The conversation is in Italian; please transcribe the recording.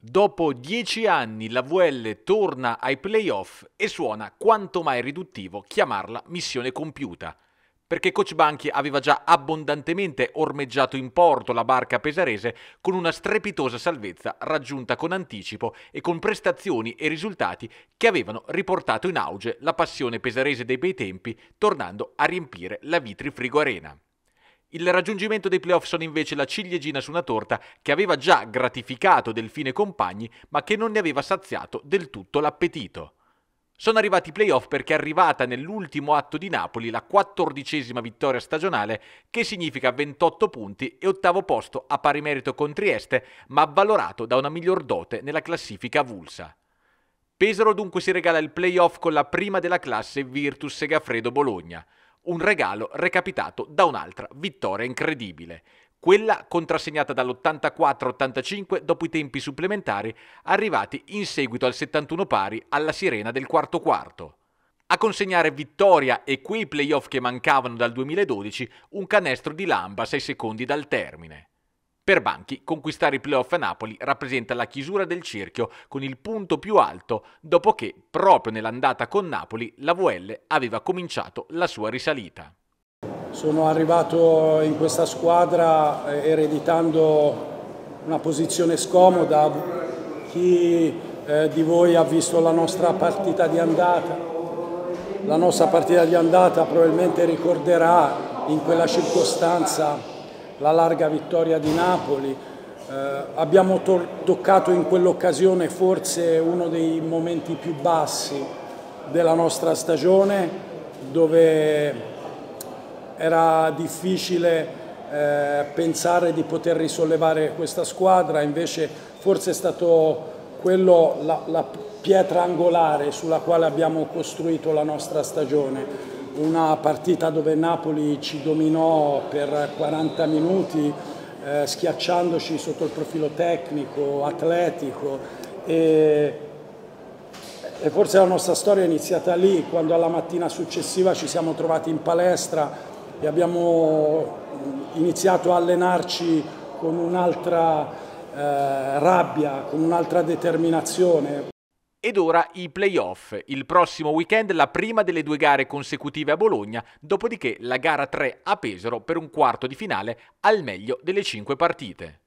Dopo dieci anni la VL torna ai playoff e suona quanto mai riduttivo chiamarla missione compiuta, perché Coach Banchi aveva già abbondantemente ormeggiato in porto la barca pesarese con una strepitosa salvezza raggiunta con anticipo e con prestazioni e risultati che avevano riportato in auge la passione pesarese dei bei tempi, tornando a riempire la Vitri Frigo Arena. Il raggiungimento dei playoff sono invece la ciliegina su una torta che aveva già gratificato Delfine compagni, ma che non ne aveva saziato del tutto l'appetito. Sono arrivati i playoff perché è arrivata nell'ultimo atto di Napoli la quattordicesima vittoria stagionale, che significa 28 punti e ottavo posto a pari merito con Trieste, ma avvalorato da una miglior dote nella classifica avulsa. Pesaro dunque si regala il playoff con la prima della classe Virtus Segafredo Bologna un regalo recapitato da un'altra vittoria incredibile. Quella contrassegnata dall'84-85 dopo i tempi supplementari arrivati in seguito al 71 pari alla sirena del quarto quarto. A consegnare vittoria e quei playoff che mancavano dal 2012 un canestro di Lamba 6 secondi dal termine. Per Banchi, conquistare i playoff a Napoli rappresenta la chiusura del cerchio con il punto più alto dopo che, proprio nell'andata con Napoli, la VL aveva cominciato la sua risalita. Sono arrivato in questa squadra eh, ereditando una posizione scomoda. Chi eh, di voi ha visto la nostra partita di andata? La nostra partita di andata probabilmente ricorderà in quella circostanza la larga vittoria di Napoli, eh, abbiamo toccato in quell'occasione forse uno dei momenti più bassi della nostra stagione dove era difficile eh, pensare di poter risollevare questa squadra, invece forse è stato quello la, la pietra angolare sulla quale abbiamo costruito la nostra stagione una partita dove Napoli ci dominò per 40 minuti eh, schiacciandoci sotto il profilo tecnico, atletico e, e forse la nostra storia è iniziata lì quando alla mattina successiva ci siamo trovati in palestra e abbiamo mm, iniziato a allenarci con un'altra eh, rabbia, con un'altra determinazione. Ed ora i playoff. Il prossimo weekend la prima delle due gare consecutive a Bologna, dopodiché la gara 3 a Pesaro per un quarto di finale al meglio delle 5 partite.